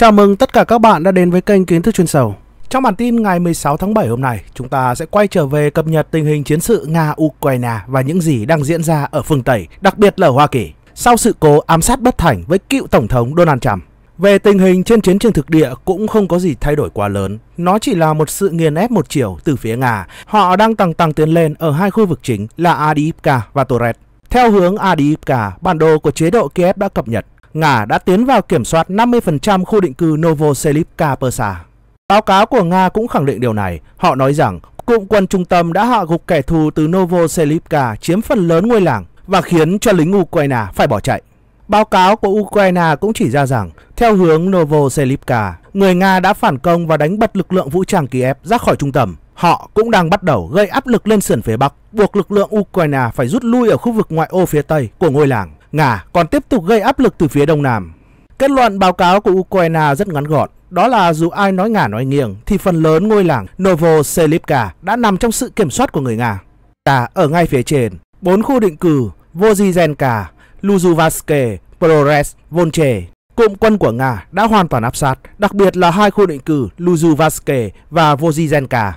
Chào mừng tất cả các bạn đã đến với kênh Kiến thức chuyên sâu. Trong bản tin ngày 16 tháng 7 hôm nay, chúng ta sẽ quay trở về cập nhật tình hình chiến sự Nga-Ukraine và những gì đang diễn ra ở phương Tây, đặc biệt là ở Hoa Kỳ, sau sự cố ám sát bất thành với cựu Tổng thống Donald Trump. Về tình hình trên chiến trường thực địa cũng không có gì thay đổi quá lớn. Nó chỉ là một sự nghiền ép một chiều từ phía Nga. Họ đang tăng tăng tiến lên ở hai khu vực chính là Adiivka và Torres. Theo hướng Adiivka, bản đồ của chế độ Kiev đã cập nhật Nga đã tiến vào kiểm soát 50% khu định cư Novoselivka Persa. Báo cáo của Nga cũng khẳng định điều này. Họ nói rằng cụm quân trung tâm đã hạ gục kẻ thù từ Novoselivka chiếm phần lớn ngôi làng và khiến cho lính Ukraine phải bỏ chạy. Báo cáo của Ukraine cũng chỉ ra rằng, theo hướng Novoselivka, người Nga đã phản công và đánh bật lực lượng vũ trang Kiev ra khỏi trung tâm. Họ cũng đang bắt đầu gây áp lực lên sườn phía Bắc, buộc lực lượng Ukraine phải rút lui ở khu vực ngoại ô phía Tây của ngôi làng Nga còn tiếp tục gây áp lực từ phía Đông Nam. Kết luận báo cáo của Ukraine rất ngắn gọn, đó là dù ai nói nga nói nghiêng thì phần lớn ngôi làng Novoselivka đã nằm trong sự kiểm soát của người Nga. Cả ở ngay phía trên, bốn khu định cư Vozizenka, Luzuvaske, Prores, Volche, cụm quân của Nga đã hoàn toàn áp sát, đặc biệt là hai khu định cư Luzuvaske và Vozizenka.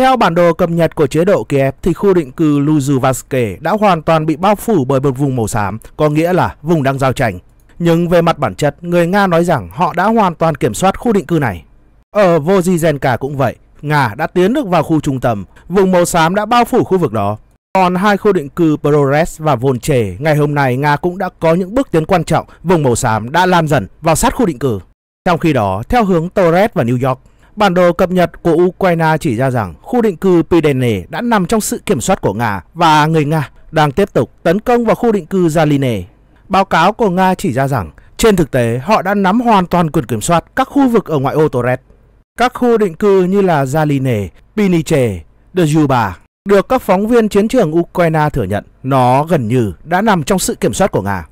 Theo bản đồ cập nhật của chế độ Kiev thì khu định cư Luzovaske đã hoàn toàn bị bao phủ bởi một vùng màu xám, có nghĩa là vùng đang giao tranh. Nhưng về mặt bản chất, người Nga nói rằng họ đã hoàn toàn kiểm soát khu định cư này. Ở Vozizenka cũng vậy, Nga đã tiến được vào khu trung tâm, vùng màu xám đã bao phủ khu vực đó. Còn hai khu định cư Prores và Volche, ngày hôm nay Nga cũng đã có những bước tiến quan trọng, vùng màu xám đã lan dần vào sát khu định cư. Trong khi đó, theo hướng Torres và New York, Bản đồ cập nhật của Ukraine chỉ ra rằng khu định cư Pidene đã nằm trong sự kiểm soát của Nga và người Nga đang tiếp tục tấn công vào khu định cư Zaline. Báo cáo của Nga chỉ ra rằng trên thực tế họ đã nắm hoàn toàn quyền kiểm soát các khu vực ở ngoại ô Torres. Các khu định cư như là Zaline, Piniche, Djuba được các phóng viên chiến trường Ukraine thừa nhận nó gần như đã nằm trong sự kiểm soát của Nga.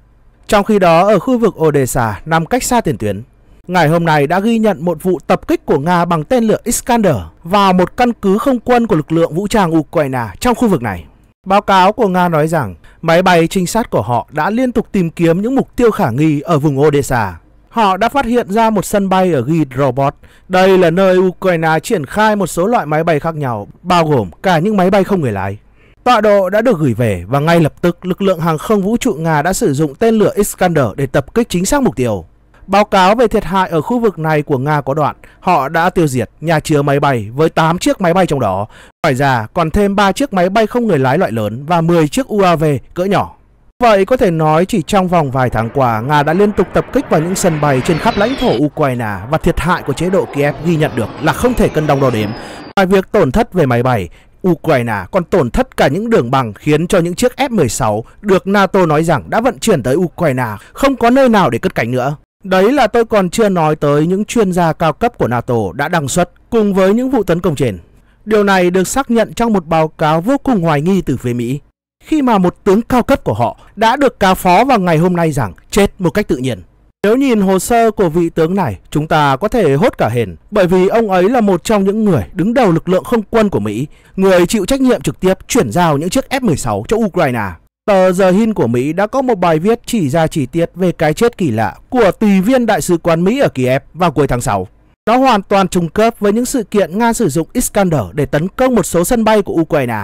Trong khi đó ở khu vực Odessa nằm cách xa tiền tuyến, Ngày hôm nay đã ghi nhận một vụ tập kích của Nga bằng tên lửa Iskander vào một căn cứ không quân của lực lượng vũ trang Ukraine trong khu vực này. Báo cáo của Nga nói rằng máy bay trinh sát của họ đã liên tục tìm kiếm những mục tiêu khả nghi ở vùng Odessa. Họ đã phát hiện ra một sân bay ở Gidrobot. Đây là nơi Ukraine triển khai một số loại máy bay khác nhau, bao gồm cả những máy bay không người lái. Tọa độ đã được gửi về và ngay lập tức lực lượng hàng không vũ trụ Nga đã sử dụng tên lửa Iskander để tập kích chính xác mục tiêu. Báo cáo về thiệt hại ở khu vực này của Nga có đoạn, họ đã tiêu diệt nhà chứa máy bay với 8 chiếc máy bay trong đó. Ngoài ra, còn thêm 3 chiếc máy bay không người lái loại lớn và 10 chiếc UAV cỡ nhỏ. Vậy có thể nói chỉ trong vòng vài tháng qua, Nga đã liên tục tập kích vào những sân bay trên khắp lãnh thổ Ukraine và thiệt hại của chế độ Kiev ghi nhận được là không thể cân đong đo đếm. Ngoài việc tổn thất về máy bay, Ukraine còn tổn thất cả những đường băng khiến cho những chiếc F-16 được NATO nói rằng đã vận chuyển tới Ukraine không có nơi nào để cất cánh nữa. Đấy là tôi còn chưa nói tới những chuyên gia cao cấp của NATO đã đăng xuất cùng với những vụ tấn công trên. Điều này được xác nhận trong một báo cáo vô cùng hoài nghi từ phía Mỹ, khi mà một tướng cao cấp của họ đã được cáo phó vào ngày hôm nay rằng chết một cách tự nhiên. Nếu nhìn hồ sơ của vị tướng này, chúng ta có thể hốt cả hền, bởi vì ông ấy là một trong những người đứng đầu lực lượng không quân của Mỹ, người chịu trách nhiệm trực tiếp chuyển giao những chiếc F-16 cho Ukraine. Tờ The Hin của Mỹ đã có một bài viết chỉ ra chi tiết về cái chết kỳ lạ của tùy viên đại sứ quán Mỹ ở Kiev vào cuối tháng 6. Nó hoàn toàn trùng khớp với những sự kiện Nga sử dụng Iskander để tấn công một số sân bay của Ukraine.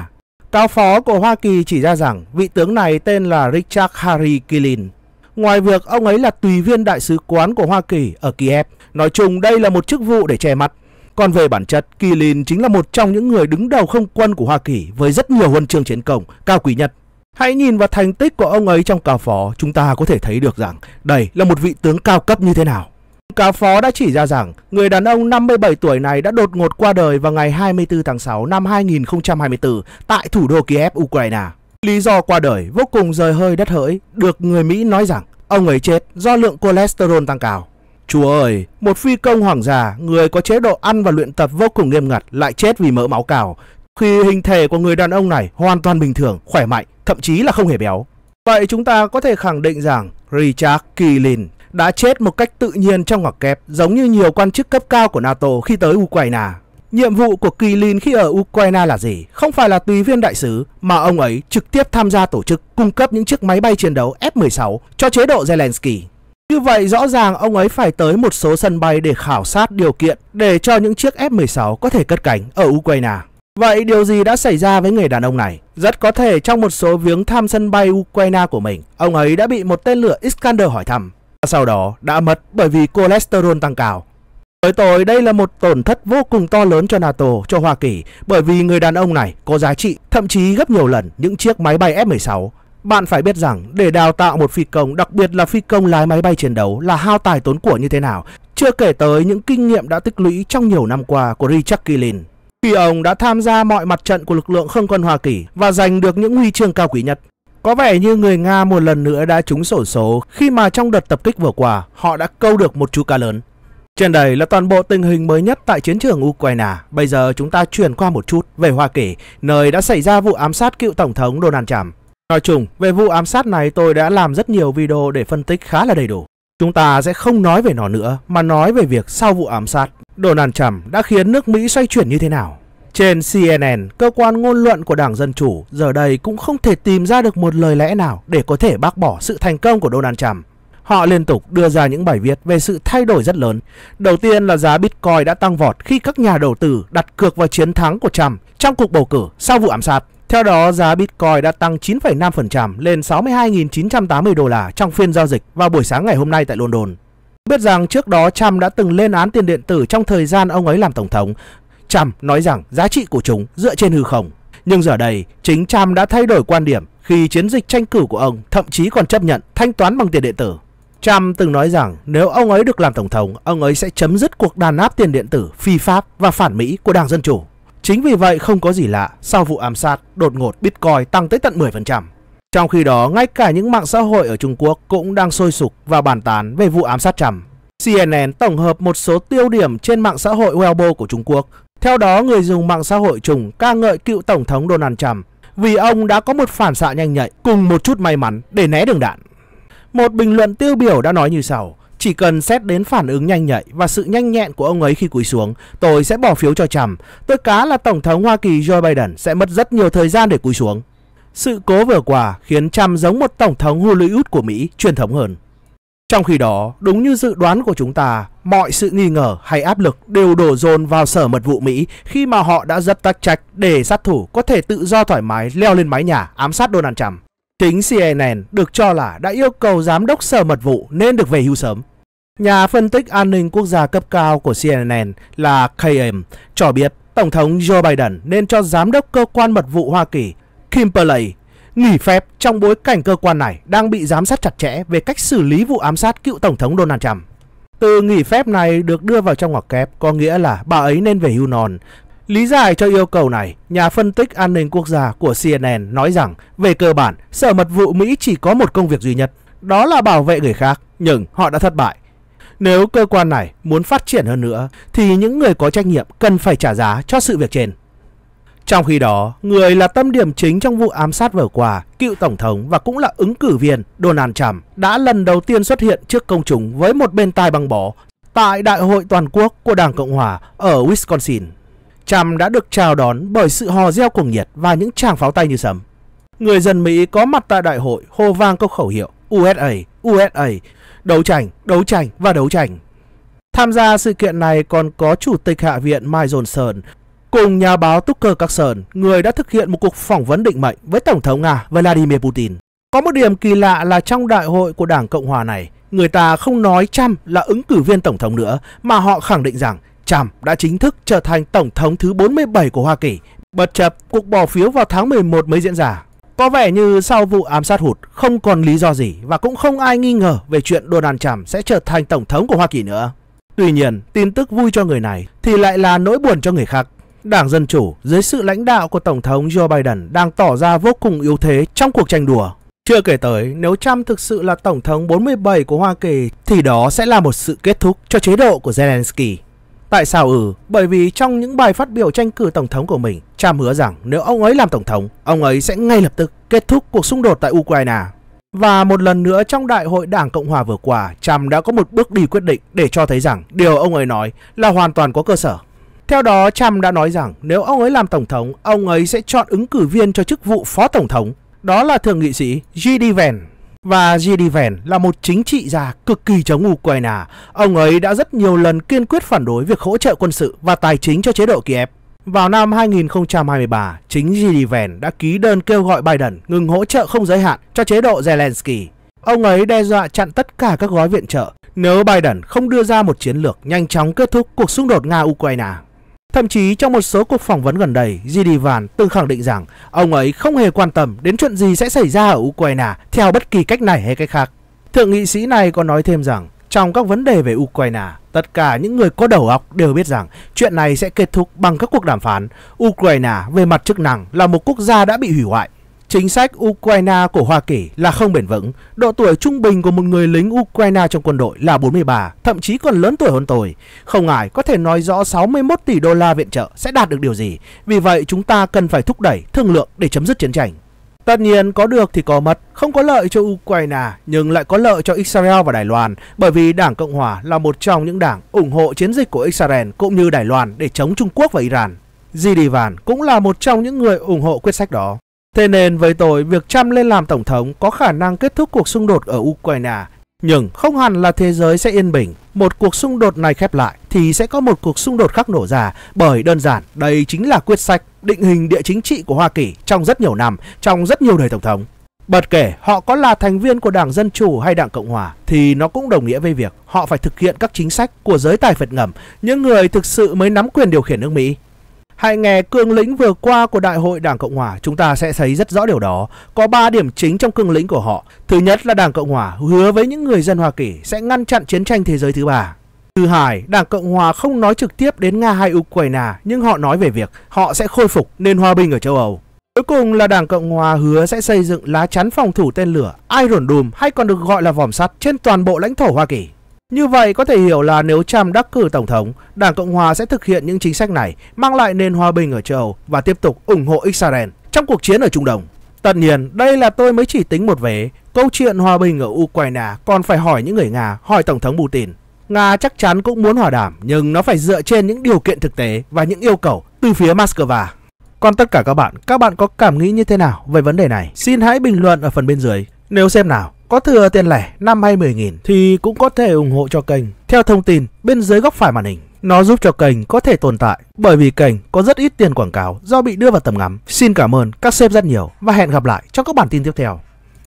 Cao phó của Hoa Kỳ chỉ ra rằng vị tướng này tên là Richard Harry Kilin. Ngoài việc ông ấy là tùy viên đại sứ quán của Hoa Kỳ ở Kiev, nói chung đây là một chức vụ để che mặt. Còn về bản chất, Kilin chính là một trong những người đứng đầu không quân của Hoa Kỳ với rất nhiều huân chương chiến công, cao quý nhất. Hãy nhìn vào thành tích của ông ấy trong cà phó, chúng ta có thể thấy được rằng đây là một vị tướng cao cấp như thế nào. Cà phó đã chỉ ra rằng người đàn ông 57 tuổi này đã đột ngột qua đời vào ngày 24 tháng 6 năm 2024 tại thủ đô Kiev, Ukraine. Lý do qua đời vô cùng rời hơi đất hỡi, được người Mỹ nói rằng ông ấy chết do lượng cholesterol tăng cao. Chúa ơi, một phi công hoàng gia, người có chế độ ăn và luyện tập vô cùng nghiêm ngặt lại chết vì mỡ máu cao. Khi hình thể của người đàn ông này hoàn toàn bình thường, khỏe mạnh, thậm chí là không hề béo. Vậy chúng ta có thể khẳng định rằng Richard Kilin đã chết một cách tự nhiên trong ngoặc kép giống như nhiều quan chức cấp cao của NATO khi tới Ukraine. Nhiệm vụ của Kilin khi ở Ukraine là gì? Không phải là tùy viên đại sứ mà ông ấy trực tiếp tham gia tổ chức cung cấp những chiếc máy bay chiến đấu F-16 cho chế độ Zelensky. Như vậy rõ ràng ông ấy phải tới một số sân bay để khảo sát điều kiện để cho những chiếc F-16 có thể cất cánh ở Ukraine. Vậy điều gì đã xảy ra với người đàn ông này? Rất có thể trong một số viếng thăm sân bay Ukraine của mình, ông ấy đã bị một tên lửa Iskander hỏi thăm. Sau đó đã mất bởi vì cholesterol tăng cao. Với tôi đây là một tổn thất vô cùng to lớn cho NATO, cho Hoa Kỳ bởi vì người đàn ông này có giá trị thậm chí gấp nhiều lần những chiếc máy bay F-16. Bạn phải biết rằng để đào tạo một phi công, đặc biệt là phi công lái máy bay chiến đấu là hao tài tốn của như thế nào, chưa kể tới những kinh nghiệm đã tích lũy trong nhiều năm qua của Richard Killin khi ông đã tham gia mọi mặt trận của lực lượng không quân Hoa Kỳ và giành được những huy chương cao quý nhất. Có vẻ như người Nga một lần nữa đã trúng sổ số khi mà trong đợt tập kích vừa qua họ đã câu được một chú cá lớn. Trên đây là toàn bộ tình hình mới nhất tại chiến trường Ukraine. Bây giờ chúng ta chuyển qua một chút về Hoa Kỳ, nơi đã xảy ra vụ ám sát cựu Tổng thống Donald Trump. Nói chung, về vụ ám sát này tôi đã làm rất nhiều video để phân tích khá là đầy đủ. Chúng ta sẽ không nói về nó nữa mà nói về việc sau vụ ám sát, Donald Trump đã khiến nước Mỹ xoay chuyển như thế nào. Trên CNN, cơ quan ngôn luận của Đảng Dân Chủ giờ đây cũng không thể tìm ra được một lời lẽ nào để có thể bác bỏ sự thành công của Donald Trump. Họ liên tục đưa ra những bài viết về sự thay đổi rất lớn. Đầu tiên là giá Bitcoin đã tăng vọt khi các nhà đầu tư đặt cược vào chiến thắng của Trump trong cuộc bầu cử sau vụ ám sát. Theo đó, giá Bitcoin đã tăng 9,5% lên 62.980 đô la trong phiên giao dịch vào buổi sáng ngày hôm nay tại London. Biết rằng trước đó Trump đã từng lên án tiền điện tử trong thời gian ông ấy làm tổng thống. Trump nói rằng giá trị của chúng dựa trên hư không. Nhưng giờ đây, chính Trump đã thay đổi quan điểm khi chiến dịch tranh cử của ông thậm chí còn chấp nhận thanh toán bằng tiền điện tử. Trump từng nói rằng nếu ông ấy được làm tổng thống, ông ấy sẽ chấm dứt cuộc đàn áp tiền điện tử phi pháp và phản Mỹ của Đảng Dân Chủ. Chính vì vậy không có gì lạ sau vụ ám sát đột ngột Bitcoin tăng tới tận 10%. Trong khi đó, ngay cả những mạng xã hội ở Trung Quốc cũng đang sôi sục và bàn tán về vụ ám sát Trump CNN tổng hợp một số tiêu điểm trên mạng xã hội Weibo của Trung Quốc. Theo đó, người dùng mạng xã hội trùng ca ngợi cựu Tổng thống Donald Trump vì ông đã có một phản xạ nhanh nhạy cùng một chút may mắn để né đường đạn. Một bình luận tiêu biểu đã nói như sau. Chỉ cần xét đến phản ứng nhanh nhạy và sự nhanh nhẹn của ông ấy khi cúi xuống, tôi sẽ bỏ phiếu cho Trump. Tôi cá là Tổng thống Hoa Kỳ Joe Biden sẽ mất rất nhiều thời gian để cúi xuống. Sự cố vừa qua khiến Trump giống một Tổng thống Hollywood của Mỹ truyền thống hơn. Trong khi đó, đúng như dự đoán của chúng ta, mọi sự nghi ngờ hay áp lực đều đổ dồn vào sở mật vụ Mỹ khi mà họ đã rất tắc trách để sát thủ có thể tự do thoải mái leo lên mái nhà ám sát Donald Trump. Chính CNN được cho là đã yêu cầu giám đốc sở mật vụ nên được về hưu sớm Nhà phân tích an ninh quốc gia cấp cao của CNN là KM cho biết Tổng thống Joe Biden nên cho Giám đốc Cơ quan Mật vụ Hoa Kỳ Kimberley nghỉ phép trong bối cảnh cơ quan này đang bị giám sát chặt chẽ về cách xử lý vụ ám sát cựu Tổng thống Donald Trump. Từ nghỉ phép này được đưa vào trong ngoặc kép có nghĩa là bà ấy nên về hưu non. Lý giải cho yêu cầu này, nhà phân tích an ninh quốc gia của CNN nói rằng về cơ bản, Sở Mật vụ Mỹ chỉ có một công việc duy nhất, đó là bảo vệ người khác, nhưng họ đã thất bại nếu cơ quan này muốn phát triển hơn nữa thì những người có trách nhiệm cần phải trả giá cho sự việc trên. Trong khi đó, người là tâm điểm chính trong vụ ám sát vừa qua, cựu tổng thống và cũng là ứng cử viên Donald Trump đã lần đầu tiên xuất hiện trước công chúng với một bên tai băng bó tại Đại hội Toàn quốc của Đảng Cộng Hòa ở Wisconsin. Trump đã được chào đón bởi sự hò reo cuồng nhiệt và những tràng pháo tay như sấm. Người dân Mỹ có mặt tại đại hội hô vang câu khẩu hiệu USA, USA đấu tranh, đấu tranh và đấu tranh. Tham gia sự kiện này còn có Chủ tịch Hạ viện Mai Dồn cùng nhà báo Tucker Carlson, người đã thực hiện một cuộc phỏng vấn định mệnh với Tổng thống Nga Vladimir Putin. Có một điểm kỳ lạ là trong đại hội của Đảng Cộng Hòa này, người ta không nói Trump là ứng cử viên Tổng thống nữa, mà họ khẳng định rằng Trump đã chính thức trở thành Tổng thống thứ 47 của Hoa Kỳ, bất chấp cuộc bỏ phiếu vào tháng 11 mới diễn ra. Có vẻ như sau vụ ám sát hụt không còn lý do gì và cũng không ai nghi ngờ về chuyện Donald Trump sẽ trở thành Tổng thống của Hoa Kỳ nữa. Tuy nhiên, tin tức vui cho người này thì lại là nỗi buồn cho người khác. Đảng Dân Chủ dưới sự lãnh đạo của Tổng thống Joe Biden đang tỏ ra vô cùng yếu thế trong cuộc tranh đùa. Chưa kể tới, nếu Trump thực sự là Tổng thống 47 của Hoa Kỳ thì đó sẽ là một sự kết thúc cho chế độ của Zelensky. Tại sao ừ? Bởi vì trong những bài phát biểu tranh cử tổng thống của mình, Trump hứa rằng nếu ông ấy làm tổng thống, ông ấy sẽ ngay lập tức kết thúc cuộc xung đột tại Ukraine. Và một lần nữa trong Đại hội Đảng Cộng Hòa vừa qua, Trump đã có một bước đi quyết định để cho thấy rằng điều ông ấy nói là hoàn toàn có cơ sở. Theo đó, Trump đã nói rằng nếu ông ấy làm tổng thống, ông ấy sẽ chọn ứng cử viên cho chức vụ phó tổng thống. Đó là thượng nghị sĩ J.D. Vance. Và Zyriven là một chính trị gia cực kỳ chống Ukraine. Ông ấy đã rất nhiều lần kiên quyết phản đối việc hỗ trợ quân sự và tài chính cho chế độ Kiev. Vào năm 2023, chính Zyriven đã ký đơn kêu gọi Biden ngừng hỗ trợ không giới hạn cho chế độ Zelensky. Ông ấy đe dọa chặn tất cả các gói viện trợ nếu Biden không đưa ra một chiến lược nhanh chóng kết thúc cuộc xung đột Nga-Ukraine. Thậm chí trong một số cuộc phỏng vấn gần đây, Gidivan từng khẳng định rằng ông ấy không hề quan tâm đến chuyện gì sẽ xảy ra ở Ukraine theo bất kỳ cách này hay cách khác. Thượng nghị sĩ này còn nói thêm rằng trong các vấn đề về Ukraine, tất cả những người có đầu óc đều biết rằng chuyện này sẽ kết thúc bằng các cuộc đàm phán. Ukraine về mặt chức năng là một quốc gia đã bị hủy hoại Chính sách Ukraine của Hoa Kỳ là không bền vững. Độ tuổi trung bình của một người lính Ukraine trong quân đội là 43, thậm chí còn lớn tuổi hơn tôi. Không ai có thể nói rõ 61 tỷ đô la viện trợ sẽ đạt được điều gì. Vì vậy chúng ta cần phải thúc đẩy thương lượng để chấm dứt chiến tranh. Tất nhiên có được thì có mất, không có lợi cho Ukraine nhưng lại có lợi cho Israel và Đài Loan bởi vì Đảng Cộng Hòa là một trong những đảng ủng hộ chiến dịch của Israel cũng như Đài Loan để chống Trung Quốc và Iran. Di cũng là một trong những người ủng hộ quyết sách đó. Thế nên với tôi, việc Trump lên làm tổng thống có khả năng kết thúc cuộc xung đột ở Ukraine. Nhưng không hẳn là thế giới sẽ yên bình. Một cuộc xung đột này khép lại thì sẽ có một cuộc xung đột khác nổ ra bởi đơn giản đây chính là quyết sách định hình địa chính trị của Hoa Kỳ trong rất nhiều năm, trong rất nhiều đời tổng thống. Bất kể họ có là thành viên của Đảng Dân Chủ hay Đảng Cộng Hòa thì nó cũng đồng nghĩa với việc họ phải thực hiện các chính sách của giới tài phật ngầm, những người thực sự mới nắm quyền điều khiển nước Mỹ. Hãy nghe cương lĩnh vừa qua của Đại hội Đảng Cộng Hòa, chúng ta sẽ thấy rất rõ điều đó. Có 3 điểm chính trong cương lĩnh của họ. Thứ nhất là Đảng Cộng Hòa hứa với những người dân Hoa Kỳ sẽ ngăn chặn chiến tranh thế giới thứ ba. Thứ hai, Đảng Cộng Hòa không nói trực tiếp đến Nga hay Ukraine, nhưng họ nói về việc họ sẽ khôi phục nền hòa bình ở châu Âu. Cuối cùng là Đảng Cộng Hòa hứa sẽ xây dựng lá chắn phòng thủ tên lửa Iron Dome hay còn được gọi là vòm sắt trên toàn bộ lãnh thổ Hoa Kỳ. Như vậy có thể hiểu là nếu Trump đắc cử Tổng thống, Đảng Cộng Hòa sẽ thực hiện những chính sách này mang lại nền hòa bình ở châu Âu và tiếp tục ủng hộ Israel trong cuộc chiến ở Trung Đông. Tất nhiên, đây là tôi mới chỉ tính một vế. Câu chuyện hòa bình ở Ukraine còn phải hỏi những người Nga, hỏi Tổng thống Putin. Nga chắc chắn cũng muốn hòa đàm, nhưng nó phải dựa trên những điều kiện thực tế và những yêu cầu từ phía Moscow. Còn tất cả các bạn, các bạn có cảm nghĩ như thế nào về vấn đề này? Xin hãy bình luận ở phần bên dưới. Nếu xem nào, có thừa tiền lẻ 5 hay 10 nghìn thì cũng có thể ủng hộ cho kênh. Theo thông tin bên dưới góc phải màn hình, nó giúp cho kênh có thể tồn tại bởi vì kênh có rất ít tiền quảng cáo do bị đưa vào tầm ngắm. Xin cảm ơn các sếp rất nhiều và hẹn gặp lại trong các bản tin tiếp theo.